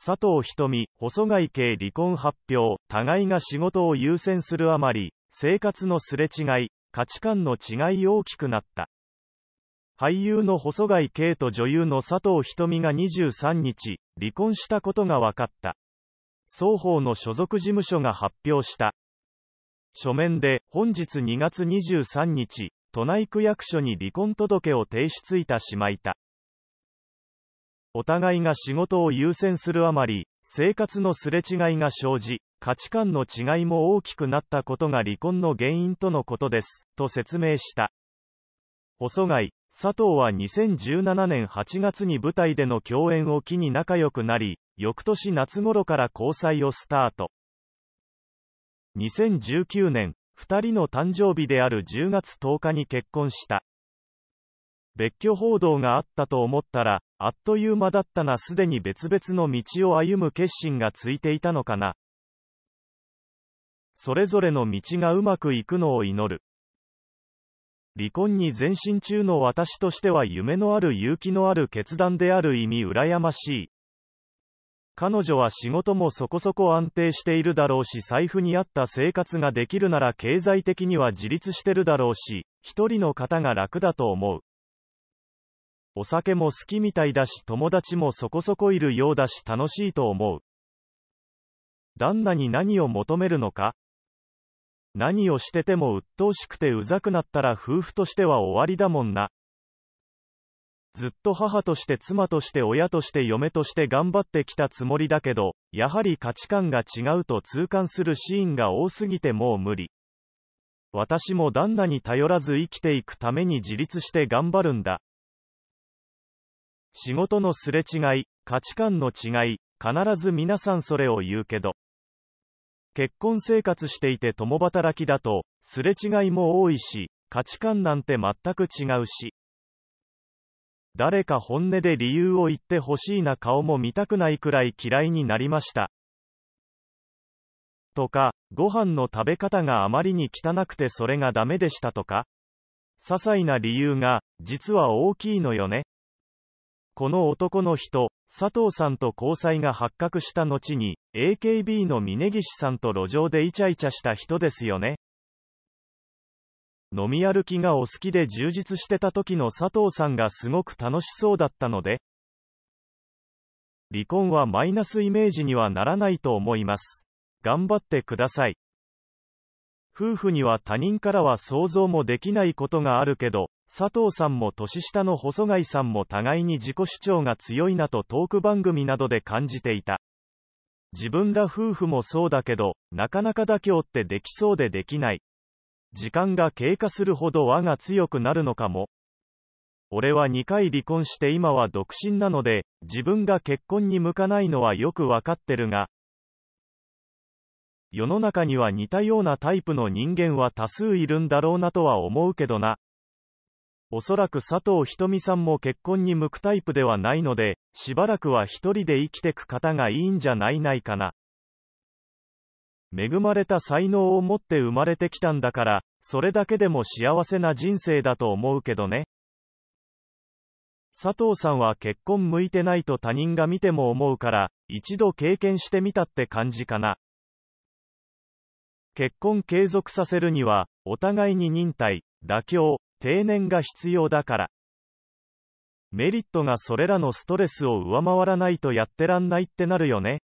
佐藤瞳、細貝系離婚発表、互いが仕事を優先するあまり、生活のすれ違い、価値観の違い大きくなった。俳優の細貝圭と女優の佐藤瞳が23日、離婚したことが分かった。双方の所属事務所が発表した。書面で、本日2月23日、都内区役所に離婚届を提出いたしまいた。お互いが仕事を優先するあまり、生活のすれ違いが生じ、価値観の違いも大きくなったことが離婚の原因とのことです、と説明した。細貝、佐藤は2017年8月に舞台での共演を機に仲良くなり、翌年夏頃から交際をスタート。2019年、2人の誕生日である10月10日に結婚した。別居報道があったと思ったら、あっという間だったなすでに別々の道を歩む決心がついていたのかな。それぞれの道がうまくいくのを祈る。離婚に前進中の私としては夢のある勇気のある決断である意味羨ましい。彼女は仕事もそこそこ安定しているだろうし財布に合った生活ができるなら経済的には自立してるだろうし、一人の方が楽だと思う。お酒も好きみたいだし友達もそこそこいるようだし楽しいと思う。旦那に何を求めるのか何をしてても鬱陶しくてうざくなったら夫婦としては終わりだもんな。ずっと母として妻として親として嫁として頑張ってきたつもりだけど、やはり価値観が違うと痛感するシーンが多すぎてもう無理。私も旦那に頼らず生きていくために自立して頑張るんだ。仕事のすれ違い、価値観の違い、必ず皆さんそれを言うけど。結婚生活していて共働きだと、すれ違いも多いし、価値観なんて全く違うし。誰か本音で理由を言ってほしいな顔も見たくないくらい嫌いになりました。とか、ご飯の食べ方があまりに汚くてそれがダメでしたとか、些細な理由が、実は大きいのよね。この男の人、佐藤さんと交際が発覚した後に、AKB の峯岸さんと路上でイチャイチャした人ですよね。飲み歩きがお好きで充実してた時の佐藤さんがすごく楽しそうだったので、離婚はマイナスイメージにはならないと思います。頑張ってください。夫婦には他人からは想像もできないことがあるけど、佐藤さんも年下の細貝さんも互いに自己主張が強いなとトーク番組などで感じていた。自分ら夫婦もそうだけど、なかなか妥協ってできそうでできない。時間が経過するほど輪が強くなるのかも。俺は2回離婚して今は独身なので、自分が結婚に向かないのはよくわかってるが、世の中には似たようなタイプの人間は多数いるんだろうなとは思うけどな。おそらく佐藤みさんも結婚に向くタイプではないので、しばらくは一人で生きてく方がいいんじゃないないかな。恵まれた才能を持って生まれてきたんだから、それだけでも幸せな人生だと思うけどね。佐藤さんは結婚向いてないと他人が見ても思うから、一度経験してみたって感じかな。結婚継続させるには、お互いに忍耐、妥協、定年が必要だから。メリットがそれらのストレスを上回らないとやってらんないってなるよね。